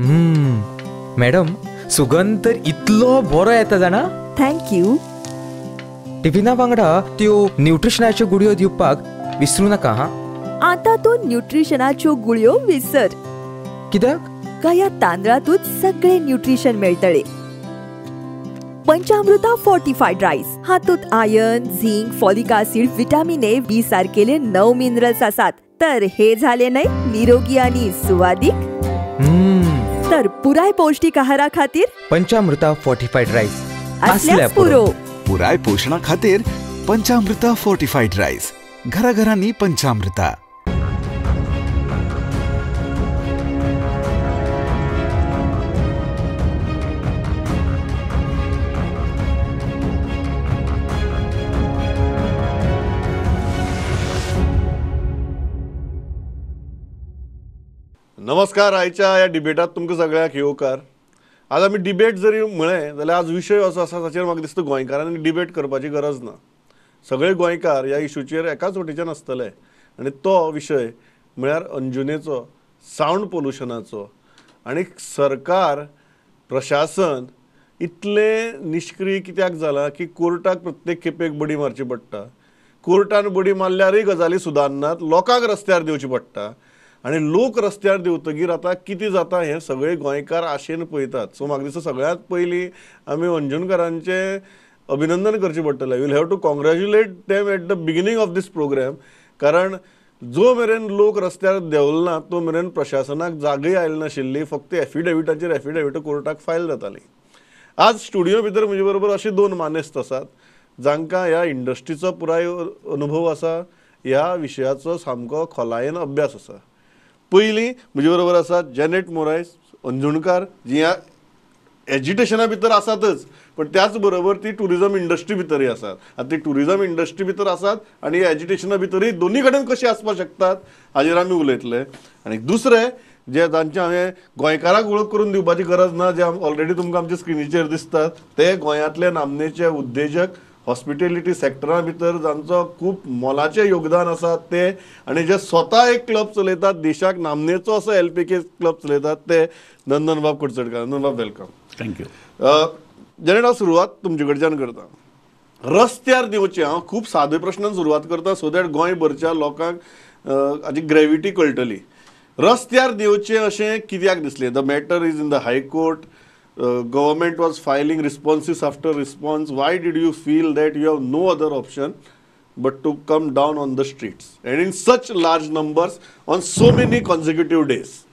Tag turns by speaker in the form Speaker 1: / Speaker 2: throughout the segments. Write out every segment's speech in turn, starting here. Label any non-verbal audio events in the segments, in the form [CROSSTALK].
Speaker 1: Madam सुगंध तर इतलो बरो येता जाणा थँक्यू यू टिफिना वांगडा त्यो न्यूट्रिशनाच्यो गुळयो दिवपाक विसरू नका हा आता तो न्यूट्रिशनाच्यो गुळयो विसर कित्याक काय या तांदळातूच सगळे न्यूट्रिशन मेळटले पंचामृता फोर्टिफाईड राईस हातूत iron zinc folic acid vitamin A B सारखेले नऊ मिनरल्स असतात तर हे झाले नाही निरोगी आणि सुवादिक तर पुराय पौष्टिक आहारा खातीर पंचामृता फोर्टिफाइड राईस असल्यास पुरो
Speaker 2: पुराय पोषणा खातीर पंचामृता फोर्टिफायड राईस घराघरांनी पंचामृता
Speaker 3: नमस्कार आयच्या या डिबेटात तुमकां सगळ्याक येवकार आज आमी डिबेट जरी म्हळें जाल्यार आज विशय असो आसा ताचेर म्हाका दिसता गोंयकारांनी डिबेट करपाची गरज ना सगळे गोंयकार ह्या इशूचेर एकाच वटेच्यान आसतले आनी तो विशय म्हळ्यार अंजुनेचो सावंड पोल्युशनाचो आनी सरकार प्रशासन इतलें निश्क्रीय कित्याक जालां की कोर्टाक प्रत्येक खेपेक बडी मारची पडटा कोर्टान बडी मारल्यारय गजाली सुदारनात लोकांक रस्त्यार दिवची पडटा आणि लोक रस्त्यावर देवतगीर आता किती जाता हे सगळे गोयकार आशेन पळतात सो म्हाका दिसता सगळ्यांत पयलीं आमी अभिनंदन करचे पडटलें we'll have to congratulate them at the beginning of this program कारण जो मेरेन लोक रस्त्यार देवलना तो मेरेन प्रशासनाक जागय आयल नाशिल्ली फक्त एफिडेविटाचेर एफिडेविट कोर्टाक फायल जाताली आज स्टुडिओ भितर म्हजे बरोबर असे दोन मानेस्त असतात जांकां ह्या इंडस्ट्रीचो पुराय अनुभव असा ह्या विशयाचो सामको खोलायेन अभ्यास असा पयलीं म्हजे बरोबर आसा जेनेट मोरायस अंजुणकार जी एज्युटेशना भितर आसातच पण त्याच बरोबर ती ट्युरिजम इंडस्ट्री भितरय आसात आतां ती ट्युरिजम इंडस्ट्री भितर आसात आनी एज्युटेशना भितरय दोन्ही कडेन कशी आसपाक शकतात हाजेर आमी उलयतले आनी दुसरें जे तांचे हांवें गोंयकाराक वळख करून दिवपाची गरज ना जे ऑलरेडी तुमकां आमच्या स्क्रिनीचेर दिसतात ते गोंयांतले नामनेचे उद्देजक हॉस्पिटेलिटी सेक्टरा भितर जांचो खूप मोलाचें योगदान आसा ते आणि जे स्वता एक क्लब चलयतात देशाक नामनेचो असो एल पी के क्लब चलयतात ते नंदनबाब कुडचडकार नंदनबाब वेलकम थँक्यू जेणे हांव सुरवात तुमचे कडच्यान करता रस्त्यार दिवचे हांव खूप सादे प्रश्नान सुरुवात करता सो दॅट गोंयभरच्या लोकांक हाजी ग्रेविटी कळटली रस्त्यार दिवचे असे कित्याक दिसले the matter is in the high court uh, government was filing responses after response. Why did you feel that you have no other option but to come down on the streets and in such large numbers on so many consecutive days?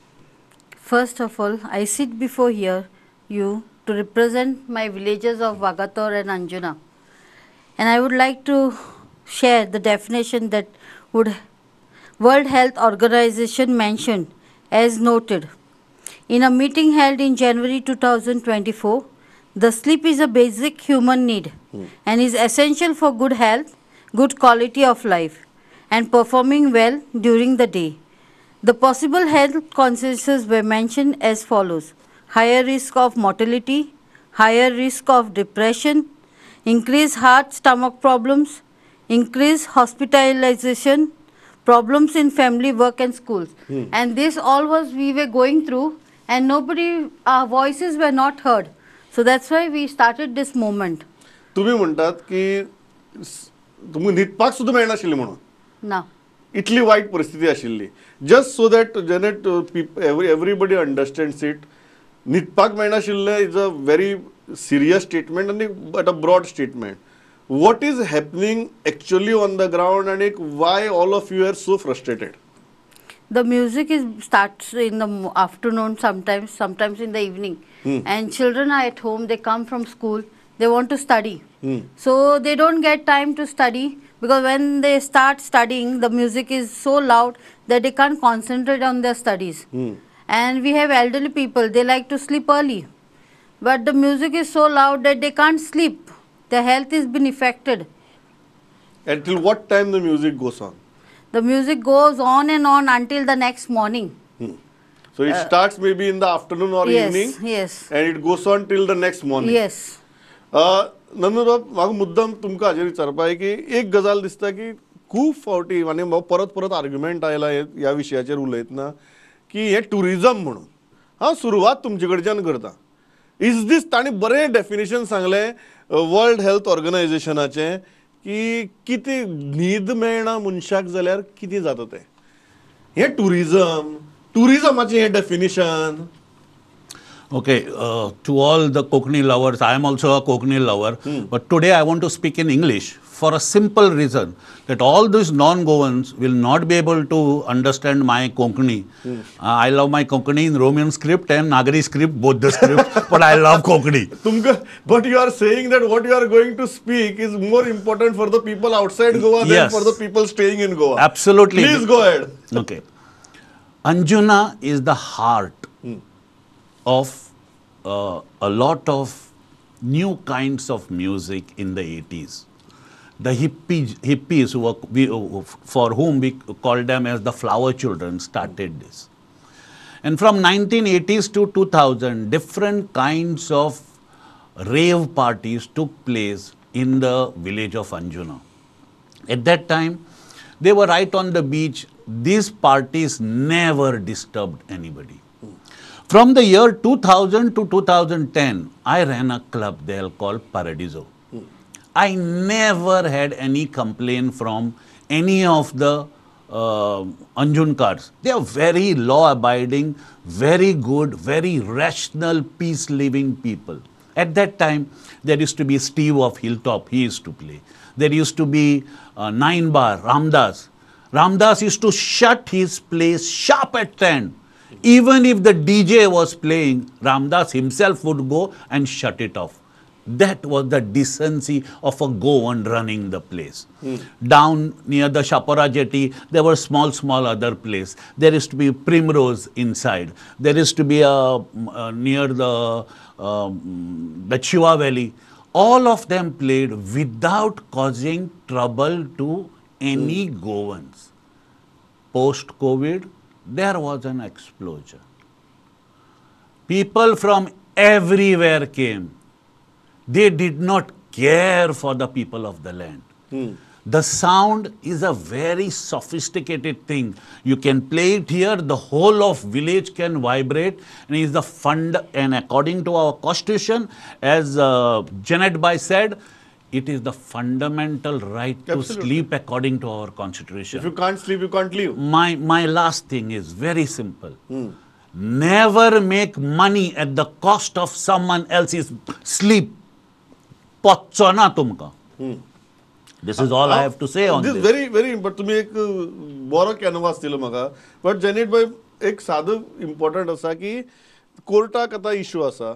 Speaker 1: First of all, I sit before here you to represent my villages of Vagator and Anjuna. And I would like to share the definition that would World Health Organization mentioned as noted. In a meeting held in January 2024, the sleep is a basic human need mm. and is essential for good health, good quality of life, and performing well during the day. The possible health consequences were mentioned as follows higher risk of mortality, higher risk of depression, increased heart stomach problems, increased hospitalization, problems in family work and schools. Mm. And this all was we were going through and nobody, our voices were not heard. So that's why we started this movement.
Speaker 3: तुम्ही म्हणतात की तुमकां न्हिदपाक सुद्दां मेळनाशिल्लें म्हणून ना इतली वायट परिस्थिती आशिल्ली जस्ट सो दॅट जेनेट एवरीबडी अंडरस्टँड्स इट न्हिदपाक मेळनाशिल्लें is a very serious statement आनी but a broad statement what is happening actually on the ground आनी why all of you are so frustrated
Speaker 1: the music is starts in the afternoon sometimes sometimes in the evening mm. and children are at home they come from school they want to study mm. so they don't get time to study because when they start studying the music is so loud that they can't concentrate on their studies mm. and we have elderly people they like to sleep early but the music is so loud that they can't sleep their health is been affected
Speaker 3: until what time the music goes on
Speaker 1: The music goes on and on until the next morning.
Speaker 3: Hmm. So it uh, starts maybe in the afternoon or Yes, evening yes, and it goes on till the next morning. yes. Uh, uh, नंदनबाब म्हाका मुद्दाम तुमकां हाजेर विचारपा आहे की एक गजाल दिसता की खूब फावटी आनी परत परत आर्ग्युमेंट आयला हे- ह्या विशयाचेर उलयतना की हे टुरिजम म्हणून हांव सुरवात तुमचे कडच्यान करता इज दीस ताणी बरें डेफिनेशन सांगलें वर्ल्ड हेल्थ ऑर्गनायझेशनाचें की किती न्हीद मेळना मनशाक जाल्यार किती जाता ते हे टुरिजम टुरिजमाचे हे definition
Speaker 2: okay to all the Konkani lovers I am also a Konkani lover but today I want to speak in English for a simple reason that all these non-Goans will not be able to understand my Konkani. Mm. Uh, I love my Konkani in Roman script and Nagari script, both the scripts, [LAUGHS] but I love Konkani.
Speaker 3: Tumka, but you are saying that what you are going to speak is more important for the people outside Goa yes. than for the people staying in Goa. Absolutely. Please go ahead.
Speaker 2: okay. Anjuna is the heart mm. of uh, a lot of new kinds of music in the 80s the hippies, hippies who were, we, uh, for whom we called them as the flower children started this. And from 1980s to 2000, different kinds of rave parties took place in the village of Anjuna. At that time, they were right on the beach. These parties never disturbed anybody. From the year 2000 to 2010, I ran a club there called Paradiso. I never had any complaint from any of the uh, Anjunkars. They are very law abiding, very good, very rational, peace living people. At that time, there used to be Steve of Hilltop, he used to play. There used to be uh, Nine Bar, Ramdas. Ramdas used to shut his place sharp at 10. Even if the DJ was playing, Ramdas himself would go and shut it off. That was the decency of a Goan running the place. Mm. Down near the Shapara jetty, there were small, small other places. There used to be primrose inside. There used to be a, a mm, uh, near the um, the Chiva Valley. All of them played without causing trouble to any mm. Goans. Post COVID, there was an explosion. People from everywhere came they did not care for the people of the land. Hmm. The sound is a very sophisticated thing. You can play it here, the whole of village can vibrate and is the fund and according to our constitution, as uh, Janet Bai said, it is the fundamental right Absolutely. to sleep according to our constitution. If you can't sleep, you can't live. My, my last thing is very simple. Hmm. Never make money at the cost of someone else's sleep. पोचना ना तुमकां this is all I have to say on very
Speaker 3: very but तुम्ही एक बरो canvas दिलो म्हाका but Janet bye एक सादो इम्पॉर्टंट आसा की कोर्टाक आतां इश्यू आसा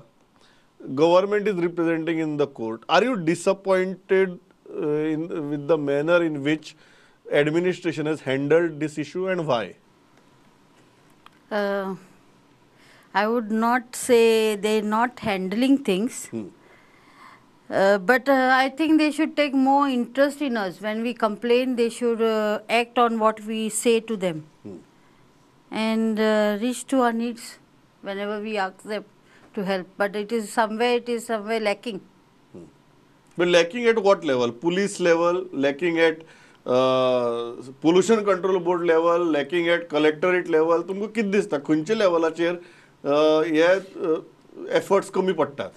Speaker 3: government is representing in the court are you disappointed in with the manner in which administration has handled this issue
Speaker 1: and why I would not say they not handling things Uh, but uh, I think they should take more interest in us. When we complain, they should uh, act on what we say to them hmm. and uh, reach to our needs whenever we ask them to help. But it is somewhere, it is somewhere lacking. Hmm.
Speaker 3: But lacking at what level? Police level, lacking at uh, pollution control board level, lacking at collectorate level. Tumko कितें दिसता खंयच्या लेवलाचेर हे efforts Kumi pattat.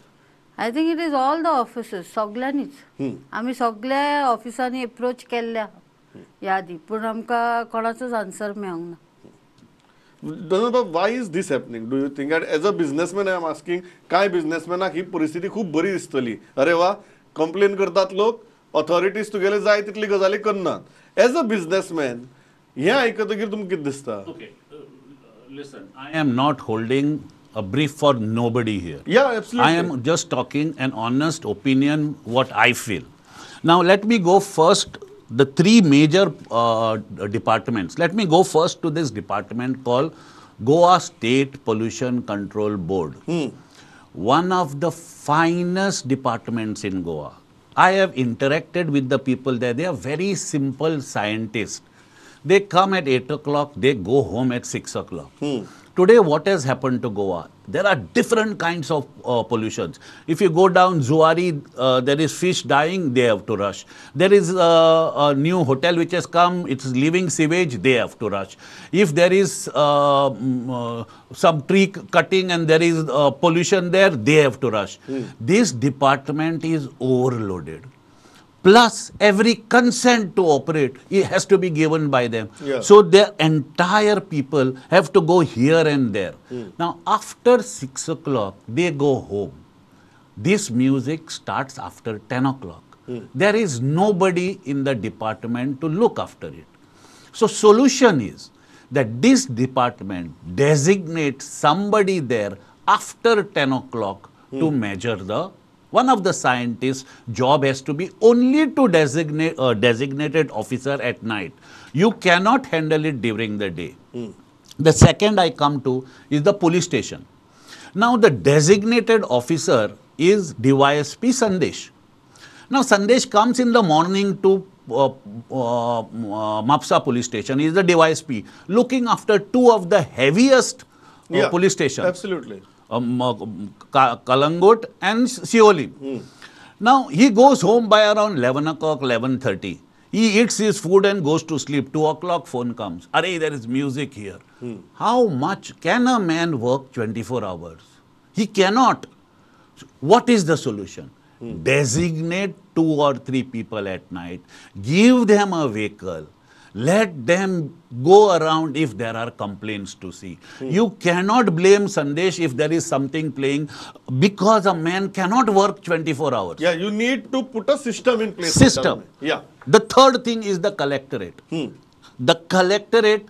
Speaker 1: I think it is all the officers सगळ्यांनीच आम्ही सगळ्या ऑफिसांनी approach केल्या यादी पण पूण आमकां कोणाचोच आन्सर मेळूंक
Speaker 3: ना why is this happening do you think as a businessman I am asking काय बिझनेसमॅनाक ही परिस्थिती खूप बरी दिसतली अरे वा कंप्लेन करतात लोक ऑथॉरिटीज तुगेले जाय तितली गजाली करनात एज अ बिझनेसमॅन हे आयकतकीर तुमकां कितें दिसता okay listen I
Speaker 2: am not holding a brief for nobody here. Yeah, absolutely. I am just talking an honest opinion, what I feel. Now, let me go first the three major uh, departments. Let me go first to this department called Goa State Pollution Control Board. Hmm. One of the finest departments in Goa. I have interacted with the people there. They are very simple scientists. They come at 8 o'clock, they go home at 6 o'clock. Hmm. Today, what has happened to Goa? There are different kinds of uh, pollutions. If you go down Zuari, uh, there is fish dying, they have to rush. There is uh, a new hotel which has come, it's leaving sewage, they have to rush. If there is uh, mm, uh, some tree cutting and there is pollution there, they have to rush. Mm. This department is overloaded plus every consent to operate it has to be given by them yeah. so their entire people have to go here and there mm. now after six o'clock they go home this music starts after 10 o'clock mm. there is nobody in the department to look after it so solution is that this department designates somebody there after 10 o'clock mm. to hmm. measure the one of the scientists' job has to be only to designate a uh, designated officer at night. You cannot handle it during the day. Mm. The second I come to is the police station. Now, the designated officer is DYSP Sandesh. Now, Sandesh comes in the morning to uh, uh, Mapsa police station. He is the DYSP looking after two of the heaviest uh,
Speaker 3: yeah, police stations. Absolutely
Speaker 2: um, Kalangut and Sioli. Mm. Now he goes home by around 11 o'clock, 11.30. He eats his food and goes to sleep. 2 o'clock phone comes. Hey, there is music here. Hmm. How much can a man work 24 hours? He cannot. what is the solution? Hmm. Designate two or three people at night. Give them a vehicle. Let them go around if there are complaints to see. Hmm. You cannot blame Sandesh if there is something playing because a man cannot work 24 hours. Yeah, you need to put a system in place. System. Yeah. The third thing is the collectorate. Hmm. The collectorate,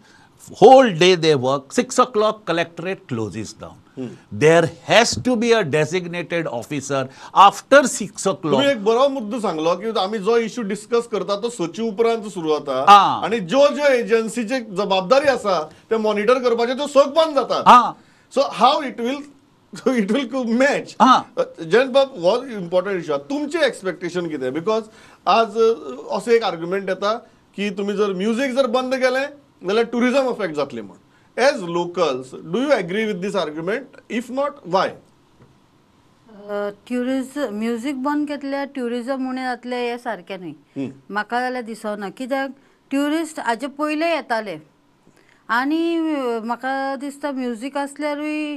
Speaker 2: whole day they work, 6 o'clock collectorate closes down. There has to be a designated officer after six o'clock एक
Speaker 3: बरो मुद्दो सांगलो की आमी जो issue discuss करता तो सचिव उपरांत सुरू जाता आणि ज्यो ज्यो एजन्सीचे जबाबदारी आसा ते मॉनिटर करपाचे तो सोगपान जाता so how it will so it will match Jayant बाब हो इम्पॉर्टंट इश्यू आसा तुमचे एक्सपेक्टेशन कितें बिकॉज आज uh, असो एक आर्ग्युमेंट येता की तुम्ही जर म्युझिक जर बंद केले जाल्यार टुरिझम अफेक्ट जातले म्हणून as locals. Do you agree with this argument? If not, why?
Speaker 1: Tourism music बंद केल्ल्या ट्युरिजम उणें जातलें हें सारकें न्ही म्हाका जाल्यार दिसना कित्याक ट्युरिस्ट हाजे पयले येताले आनी म्हाका दिसता म्युझीक आसल्यारूय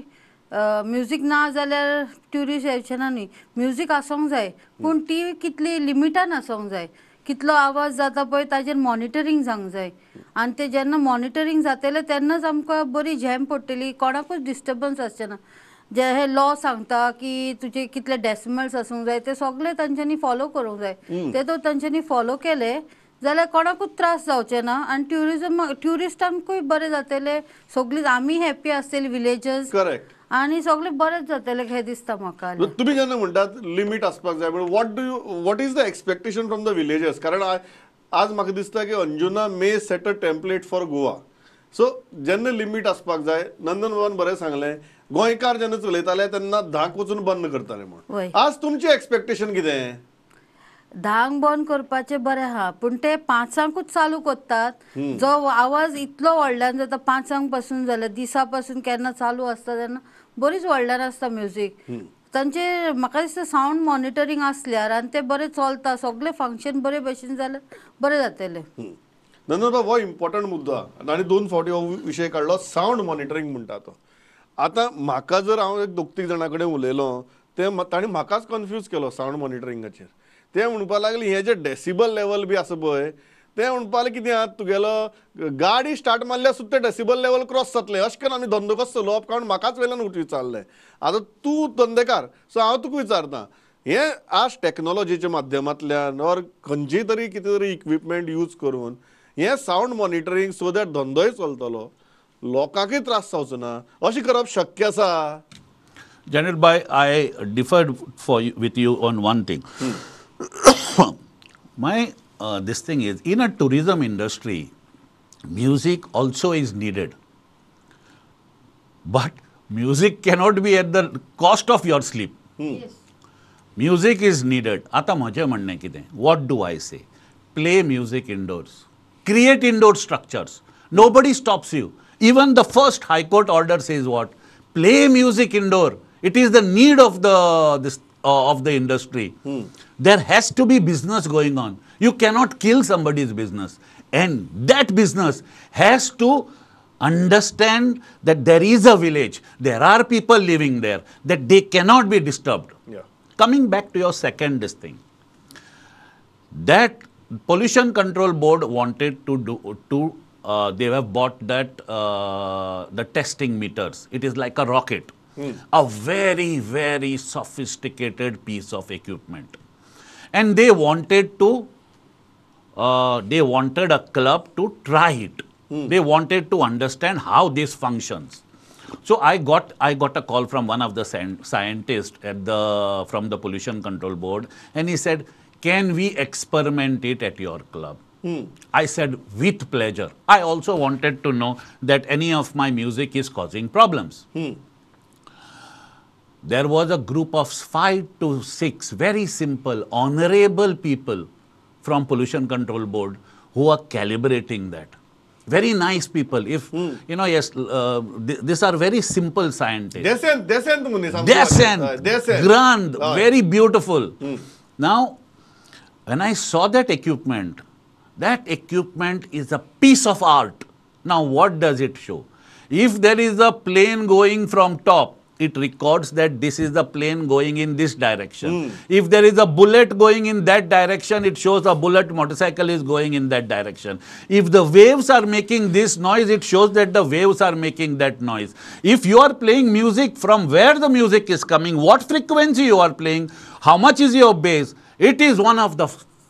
Speaker 1: म्युझीक ना जाल्यार ट्युरिस्ट येवचे ना न्ही म्युझीक आसोंक जाय पूण ती कितली लिमिटान आसोंक जाय कितलो आवाज जाता पळय ताजेर मॉनिटरींग जावंक जाय आनी ते जेन्ना मॉनिटरींग जातले तेन्नाच आमकां बरी झेम पडटली कोणाकूच डिस्टर्बन्स आसचें ना जे हे लॉ सांगता की तुजे कितले डेसिमल्स आसूंक जाय ते सगळे तांच्यांनी फॉलो करूंक जाय ते तर तांच्यांनी फॉलो केले जाल्यार कोणाकूच त्रास जावचे ना आनी ट्युरिजम ट्युरिस्टांकूय बरें जातले सगळी आमी हॅप्पी आसतली विलेजस करेक्ट आणि सगळे बरेच जातले हे दिसता म्हाका
Speaker 3: तुम्ही जेन्ना म्हणटात लिमिट आसपाक जाय म्हणून what do you what is the expectation from the villages कारण आज म्हाका दिसता की Anjuna may set a template for Goa so जेन्ना लिमिट आसपाक जाय नंदन भवन बरें सांगले गोंयकार जेन्ना चलयताले तेन्ना धाक वचून बंद करताले म्हणून आज तुमचें एक्सपेक्टेशन कितें
Speaker 1: धांग बंद करपाचें बरे आहा पण ते पांचांकूच चालू कोत्तात जो आवाज इतलो व्हडल्यान जाता पांचांक पासून जाल्यार दिसा पासून केन्ना चालू आसता तेन्ना बरीच व्हडल्यान आसता म्युजीक तांचे म्हाका दिसता सावंड मॉनिटरींग आसल्यार आनी ते बरें चलता सगळे फंक्शन बरे भशेन जाल्यार बरें जातलें
Speaker 3: नंदुरबाब हो इम्पॉर्टंट मुद्दो आहा आनी दोन फावटी हो विशय काडलो सावंड मॉनिटरींग म्हणटा तो आतां म्हाका जर हांव एक दोग तीग जाणा कडेन उलयलो ते ताणें म्हाकाच कन्फ्यूज केलो सावंड मॉनिटरिंगाचेर ते म्हणपाक लागले हे जे डेसिबल लेवल बी आसा पळय ते लागले कितें आहा तुगेलो गाडी स्टार्ट मारल्यार सुद्दां डेसिबल लेवल क्रॉस जातले अशें करून आमी धंदो कसो चलोवप कारण म्हाकाच वेल्यान विचारलें आतां तूं धंदेकार सो हांव तुका विचारतां हें आज टॅक्नोलॉजीच्या माध्यमांतल्यान ऑर खंयची तरी कितें तरी इक्विपमेंट यूज करून हें सावंड मॉनिटरींग सो दॅट धंदोय चलतलो लोकांकय त्रास जावचो ना अशें करप शक्य आसा
Speaker 2: जनरल बाय I differed for with you on one thing [COUGHS] my uh, this thing is in a tourism industry music also is needed but music cannot be at the cost of your sleep hmm. yes. music is needed what do i say play music indoors create indoor structures nobody stops you even the first high court order says what play music indoor it is the need of the uh, of the industry hmm. There has to be business going on. You cannot kill somebody's business. And that business has to understand that there is a village, there are people living there, that they cannot be disturbed. Yeah. Coming back to your second thing, that pollution control board wanted to do to uh, they have bought that uh, the testing meters. It is like a rocket, mm. a very very sophisticated piece of equipment and they wanted to uh, they wanted a club to try it. Mm. They wanted to understand how this functions. So I got I got a call from one of the scientists at the from the pollution control board, and he said, "Can we experiment it at your club?" Mm. I said, "With pleasure." I also wanted to know that any of my music is causing problems. Mm there was a group of five to six very simple, honorable people from Pollution Control Board who are calibrating that. Very nice people. If mm. you know, yes, uh, th these are very simple scientists. Descent, descent, Muni. Uh, decent, grand, very beautiful. Mm. Now, when I saw that equipment, that equipment is a piece of art. Now, what does it show? If there is a plane going from top, it records that this is the plane going in this direction. Mm. If there is a bullet going in that direction, it shows a bullet motorcycle is going in that direction. If the waves are making this noise, it shows that the waves are making that noise. If you are playing music from where the music is coming, what frequency you are playing, how much is your bass, it is one of the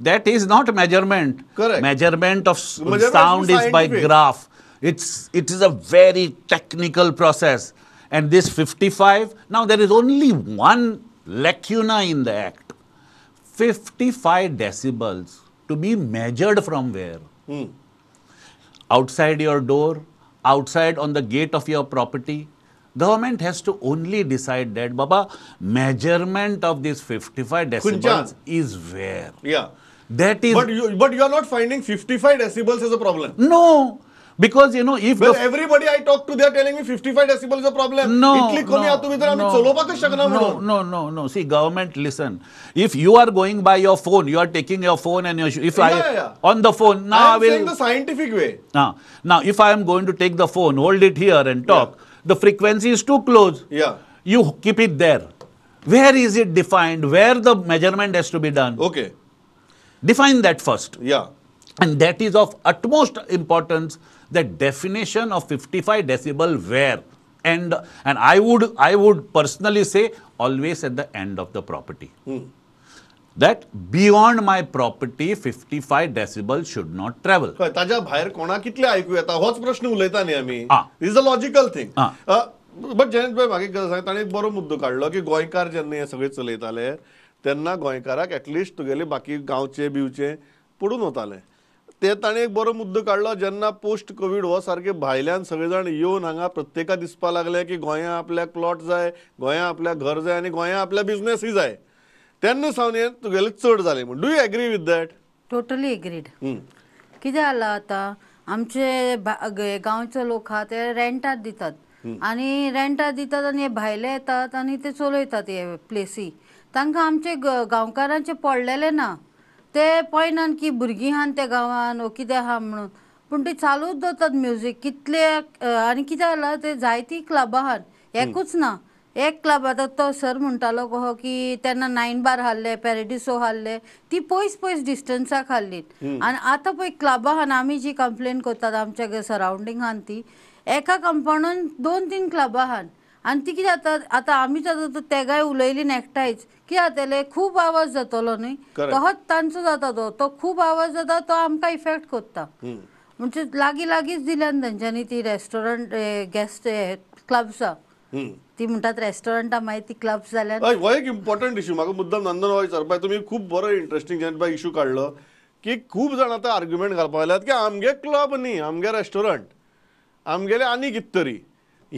Speaker 2: That is not measurement. Correct. Measurement of measurement sound is, is by graph. It's, it is a very technical process. And this 55, now there is only one lacuna in the act. 55 decibels to be measured from where? Hmm. Outside your door, outside on the gate of your property. Government has to only decide that, Baba, measurement of this 55 decibels is where? Yeah.
Speaker 3: That is. But you, but you are not finding 55 decibels as a problem. No. Because you know if well, everybody I talk to they are telling me 55 decibels is a problem. No, no, no,
Speaker 2: no, no, no. See, government, listen. If you are going by your phone, you are taking your phone and your if yeah, I yeah. on the phone now I, am I will the
Speaker 3: scientific way.
Speaker 2: Now, now if I am going to take the phone, hold it here and talk, yeah. the frequency is too close. Yeah. You keep it there. Where is it defined? Where the measurement has to be done? Okay. Define that first. Yeah. And that is of utmost importance, the definition of 55 decibel where and and I would I would personally say always at the end of the property. Hmm. That beyond my property 55 decibel should not travel.
Speaker 3: ताज्या भायर कोणा कितले आयकू येता होच प्रश्न उलयता न्ही आमी. This is a logical thing. Ah. Uh, but Jayant bhai मागे एक गजाल आणि एक बरो मुद्दो काडलो की गोंयकार जेन्ना हें सगळें चलयताले तेन्ना गोंयकाराक एटलिस्ट तुगेले बाकी गांवचे बिवचे पडून वताले ते ताणें एक बरो मुद्दो काडलो जेन्ना पोस्ट कोवीड हो सारके भायल्यान सगळे जाण येवन हांगा प्रत्येका दिसपा लागले की गोंया आपल्याक प्लॉट जाय गोंया आपल्याक घर जाय आनी गोंया आपल्या बिझनेसूय जाय तेन्ना सावन हें तुगेलें चड जालें म्हण do you agree with that
Speaker 1: totally agreed कितें जाला आतां आमचे गावचे लोक आहा ते रेंटात दितात आणि रेंटा दितात आणि भायले येतात आणि ते चलयतात हे प्लेसी तांकां आमचे गांवकारांचे पडलेले ना ते पळयनान की भुरगीं आहात त्या गांवान ओ कितें आहा म्हणून पूण ती चालूच दवरतात म्युजीक कितले आनी कितें जालां ते जायती क्लबां आहात एकूच ना एक क्लब आतां तो सर म्हणटालो गो हो की तेन्ना नायन बार हाल्ले पॅरेडिसो हाल्ले ती पयस पयस डिस्टन्साक हाल्ली आनी आतां पळय क्लबां हा आमी जी कंप्लेन करतात आमच्या सरावंडींग ती एका कंपावंडान दोन तीन क्लब आहात आणि ती आता जाता आतां आमीच ते तेगाय उलयली नेकटायच की आता खूब आवाज जातलो न्ही तोच तांचो जाता तो तो खूप आवाज जाता तो आमकां इफेक्ट करता म्हणजे लागी लागींच दिल्यान त्यांच्यानी ती रेस्टॉरंट गॅस्ट क्लब्सां ती म्हणतात रेस्टॉरंटा मागीर ती क्लब जाल्यार हो
Speaker 3: एक इम्पॉर्टंट इशू म्हाका मुद्दम नंदन हो विचारपा तुमी खूब बरो इंटरेस्टिंग इशू काडलो की खूप जाण आता आर्ग्युमेंट घालपाक लागल्यात की आमगे क्लब न्ही आमगे रेस्टॉरंट आमगेले आनी कित तरी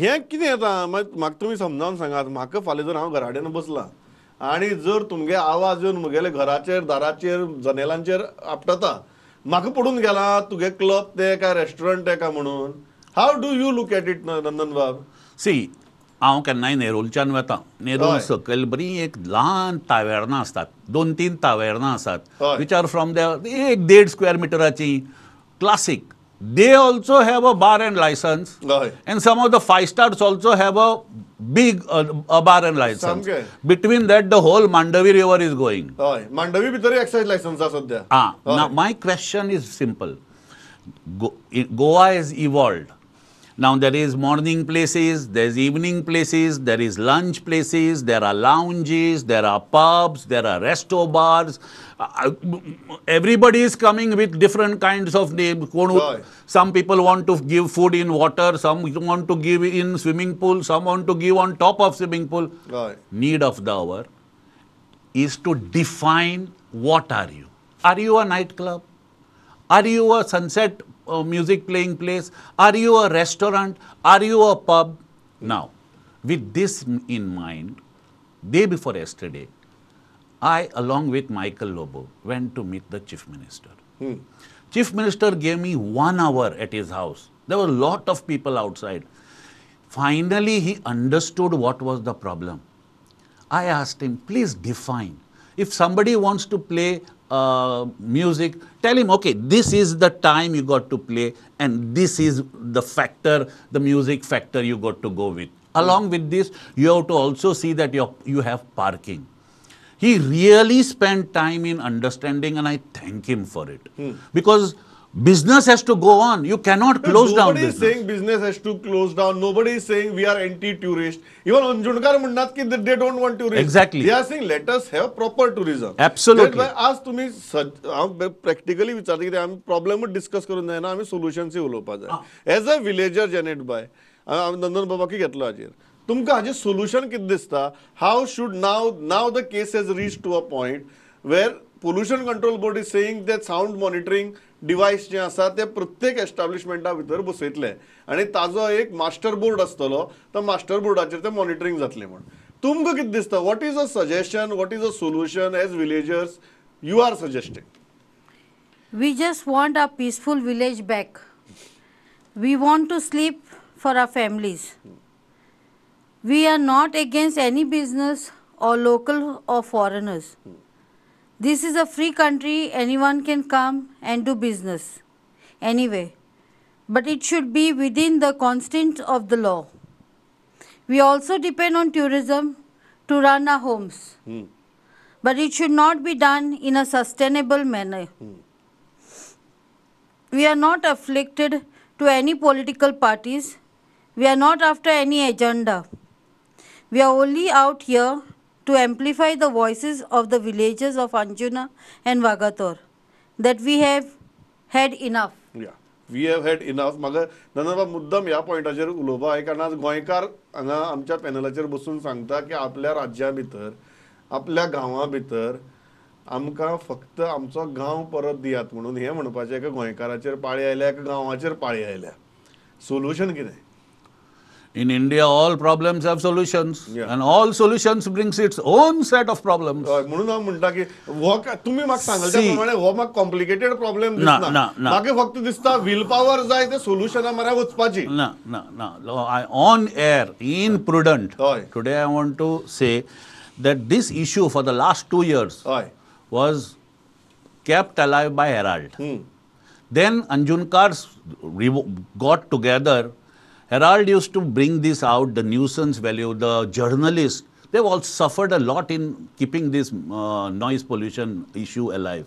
Speaker 3: हें कितें येता म्हाका तुमी समजावन सांगात म्हाका फाल्यां जर हांव घरा कडेन बसलां आनी जर तुमगे आवाज येवन म्हगेले घराचेर दाराचेर जनेलांचेर आपटता म्हाका पडून गेला तुगे क्लब ते काय रेस्टॉरंट ते काय म्हणून how do you look at it Nandan बाब
Speaker 2: सी हांव केन्नाय नेरुलच्यान वता नेरुल सकयल बरी एक ल्हान तावेर्ना आसतात दोन तीन तावेर्ना आसात आर फ्रॉम दे एक देड स्क्वेअर मिटराची classic they also have a bar and license. Right. And some of the five stars also have a big uh, a bar and license. Samke. Between that, the whole Mandavi river is going.
Speaker 3: Right. Mandavi bitari exercise license asodhya.
Speaker 2: Ah, right. now my question is simple. Go, Goa has evolved. Now there is morning places, there is evening places, there is lunch places, there are lounges, there are pubs, there are resto bars, uh, everybody is coming with different kinds of names. Some people want to give food in water, some want to give in swimming pool, some want to give on top of swimming pool. Right. Need of the hour is to define what are you. Are you a nightclub? Are you a sunset uh, music playing place? Are you a restaurant? Are you a pub? Now, with this in mind, day before yesterday, I, along with Michael Lobo, went to meet the chief minister. Hmm. Chief minister gave me one hour at his house. There were a lot of people outside. Finally, he understood what was the problem. I asked him, please define. If somebody wants to play uh, music, tell him, okay, this is the time you got to play and this is the factor, the music factor you got to go with. Hmm. Along with this, you have to also see that you have parking. he really spent time in understanding and I thank him for it. Hmm. Because business has to go on. You cannot close Nobody down business. Nobody is saying
Speaker 3: business has to close down. Nobody is saying we are anti-tourist. Even Anjunkar munnat ki that they don't want tourists. Exactly. They are saying let us have proper tourism. Absolutely. That's why आज तुम्ही आम्ही practically विचारते problem आम्ही प्रॉब्लेमच discuss करून जायना आम्ही सोल्युशनचे उलोवपा जाय as a villager Janet bai Nandan बाबा की घेतलो हाजेर तुमकां हाजें सोल्युशन कितें दिसता how should now now the case has reach to a point where pollution control board is saying that sound monitoring device जे आसा ते प्रत्येक एस्टाब्लिशमेंटा भितर बसयतले आनी ताजो एक मास्टर बोर्ड आसतलो तो मास्टर बोर्डाचेर तें मॉनिटरींग जातले म्हण तुमकां कितें दिसता what is a suggestion what is a solution as villagers you are suggesting
Speaker 1: we just want a peaceful village back we want to sleep for a families We are not against any business or local or foreigners. Hmm. This is a free country, anyone can come and do business anyway. But it should be within the constraints of the law. We also depend on tourism to run our homes. Hmm. But it should not be done in a sustainable manner. Hmm. We are not afflicted to any political parties. We are not after any agenda. We are only out here to amplify the voices of the villagers of Anjuna and Vagator that we have had enough.
Speaker 3: Yeah. We have had enough म्हाका नंदनबाब मुद्दम ह्या पॉयंटाचेर उलोवपा कारण आज गोंयकार हांगा आमच्या पॅनलाचेर बसून सांगता की आपल्या राज्या भितर आपल्या गांवां भितर आमकां फक्त आमचो गांव परत दियात म्हणून हें म्हणपाचें एका गोंयकाराचेर पाळी आयल्या एका गांवाचेर पाळी आयल्या सोल्युशन कितें
Speaker 2: In India, all problems have solutions, yeah. and all solutions brings
Speaker 3: its own set of problems. म्हणून uh, हांव म्हणटा की हो तुमी म्हाका सांगले त्या प्रमाणे हो म्हाका कॉम्प्लिकेटेड प्रॉब्लेम दिसना म्हाका फक्त दिसता विल पावर जाय ते सोल्युशना म्हऱ्यार वचपाची ना
Speaker 2: ना ना I on air in Prudent today I want to say that this issue for the last two years was kept alive by Herald. Hmm. Then Anjunkars got together Herald used to bring this out, the nuisance value, the journalists, they've all suffered a lot in keeping this uh, noise pollution issue alive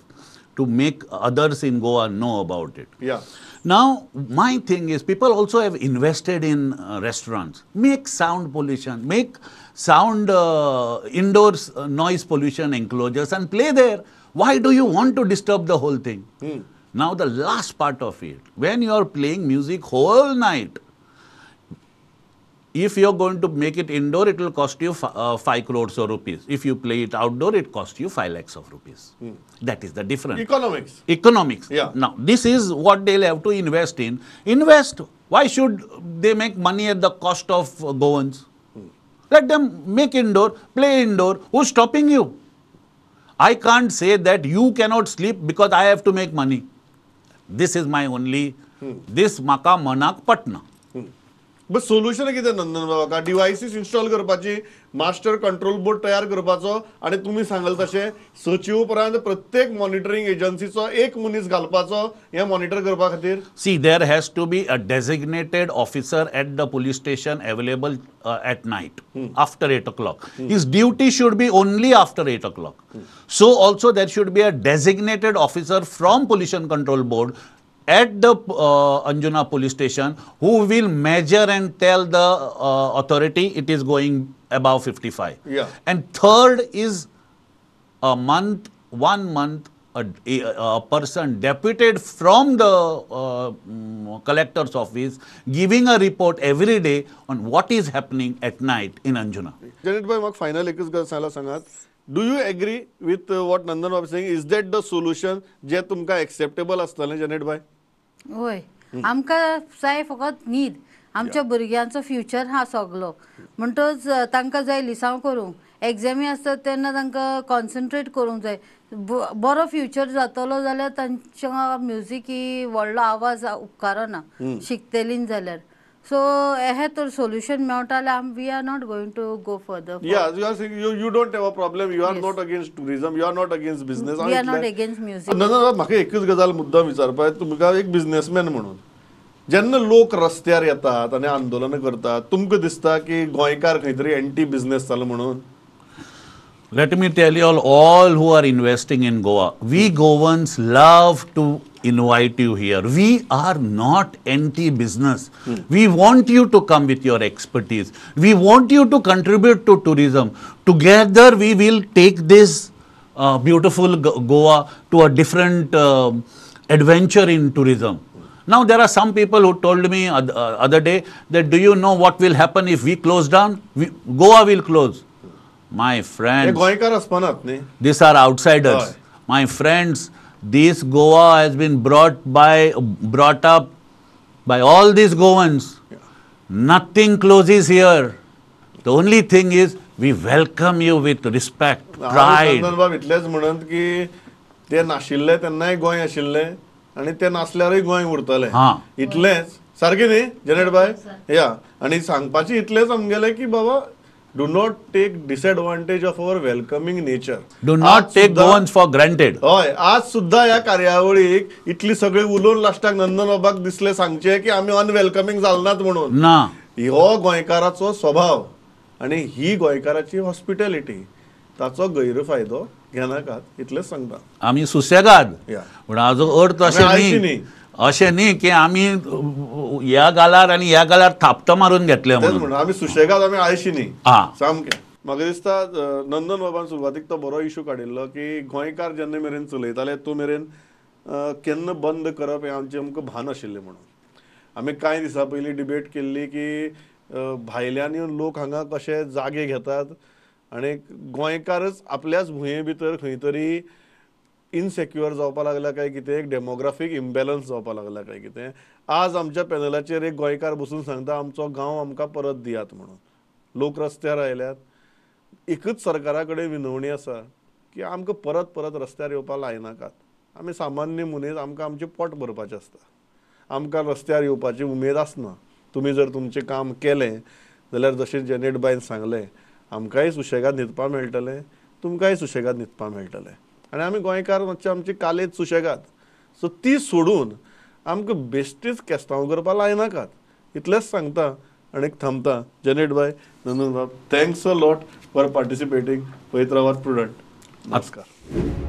Speaker 2: to make others in Goa know about it. Yeah. Now, my thing is people also have invested in uh, restaurants. Make sound pollution, make sound uh, indoors uh, noise pollution enclosures and play there. Why do you want to disturb the whole thing? Mm. Now, the last part of it, when you are playing music whole night, if you're going to make it indoor, it will cost you uh, 5 crores of rupees. If you play it outdoor, it costs you 5 lakhs of rupees. Mm. That is the difference. Economics. Economics. Yeah. Now, this is what they'll have to invest in. Invest. Why should they make money at the cost of uh, Goans? Mm. Let them make indoor, play indoor. Who's stopping you? I can't say that you cannot sleep because I have to make money. This is my only, hmm. this Maka Manak Patna.
Speaker 3: बस solution कितें नंदन बाबा devices install करपाची master control board तयार करपाचो आनी तुमी सांगल तशें सचिव उपरांत प्रत्येक मॉनिटरिंग एजन्सीचो एक मनीस घालपाचो हें मॉनिटर करपा खातीर
Speaker 2: see there has to be a designated officer at the police station available at night after eight o'clock his duty should be only after eight o'clock so also there should be a designated officer from pollution control board at the uh, Anjuna police station who will measure and tell the uh, authority it is going above 55. Yeah. And third is a month, one month, a, a, person deputed from the uh, mm, collector's office giving a report every day on what is happening at night in Anjuna.
Speaker 3: Janet Bhai, मग final Do you agree with you agree with what Nandan saying? Is that the solution? Solution जे acceptable as आसतलें जनेट bye
Speaker 1: होय आमकां जाय फकत न्हीद आमच्या भुरग्यांचो फ्युचर हा सगळो म्हणटच तांकां जाय लिसांव करूंक एग्जामी आसता तेन्ना तांकां कॉन्संट्रेट करूंक जाय बरो फ्युचर जातलो जाल्यार तांच्या म्युजीक ही व्हडलो आवाज उपकारना शिकतेलीन जाल्यार सो हे तर सोल्युशन मेळटा we are not going to go further
Speaker 3: you don't have a problem you are not against tourism you are not against business you are not against music म्हाका एकच गजाल मुद्दाम विचारपाक तुमकां एक बिझनेसमॅन म्हणून जेन्ना लोक रस्त्यार येतात आनी आंदोलन करतात तुमकां दिसता की गोंयकार खंय तरी एंटी बिझनेस जालो म्हणून
Speaker 2: Let me tell you all, all who are investing in Goa, we Goans love to invite you here. We are not anti-business. Mm. We want you to come with your expertise. We want you to contribute to tourism. Together we will take this uh, beautiful Goa to a different uh, adventure in tourism. Now there are some people who told me uh, other day that do you know what will happen if we close down? We, Goa will close. My गोयकार as outsiders my friends this Goa has been brought by brought up by all these Goans nothing close is here the only thing is we welcome you with respect इतलेच
Speaker 3: म्हणत की ते नाशिल्ले तेन्नाय गोय आशिल्ले आणि ते नसल्यावर गोय उरतले इतलेच सारखे बाय या आणि इतलेच आमगेले की बाबा do not take disadvantage of our welcoming nature
Speaker 2: do not take Goans for granted
Speaker 3: हय आज सुद्धा या कार्यावळीक इतली सगळी उलोवन लास्टाक नंदन बाबाक दिसले सांगचे की आमी अनवेलकमींग जालनात म्हणून ना हो गोंयकाराचो स्वभाव आनी ही गोंयकाराची हॉस्पिटॅलिटी ताचो गैरफायदो घेनाकात इतलेंच सांगता
Speaker 2: आमी सुसेगाद पूण हाजो अर्थ अशें न्ही अशें न्ही की आमी ह्या गालार आनी ह्या गालार थापटां मारून घेतले म्हणून
Speaker 3: आमी सुशेगाद आमी आळशी न्ही सामके म्हाका दिसता नंदन बाबान सुरवातीक तो बरो इशू काडिल्लो की गोंयकार जेन्ना मेरेन चलयताले तो मेरेन केन्ना बंद करप हें आमचें आमकां भान आशिल्लें म्हणून आमी कांय दिसां पयलीं डिबेट केल्ली की भायल्यान येवन लोक हांगा कशे जागे घेतात आनी गोंयकारच आपल्याच भुंये भितर खंय तरी इनसेक्युअर जावपाक लागला काय कितें डेमोग्राफीक इम्बॅलन्स जावपाक लागला काय कितें आज आमच्या पॅनलाचेर एक गोंयकार बसून सांगता आमचो गांव आमकां परत दियात म्हणून लोक रस्त्यार आयल्यात एकच सरकारा कडेन विनवणी आसा की आमकां परत परत रस्त्यार येवपाक लायनाकात आमी सामान्य मनीस आमकां आमचें पोट भरपाचें आसता आमकां रस्त्यार येवपाची उमेद आसना तुमी जर तुमचें काम केलें जाल्यार जशें जनेट बायन सांगलें आमकांय सुशेगाद न्हिदपा मेळटलें तुमकांय सुशेगाद न्हिदपा मेळटलें आणि आम्ही गोंयकार मातशे आमची कालेज सुशेगाद सो ती सोडून आमकां बेश्टीच केस्तांव करपाक लायनाकात इतलेंच सांगता आनी थांबता जनेट बाय नंदन बाब thanks a lot for participating पयत रावात प्रुडंट नमस्कार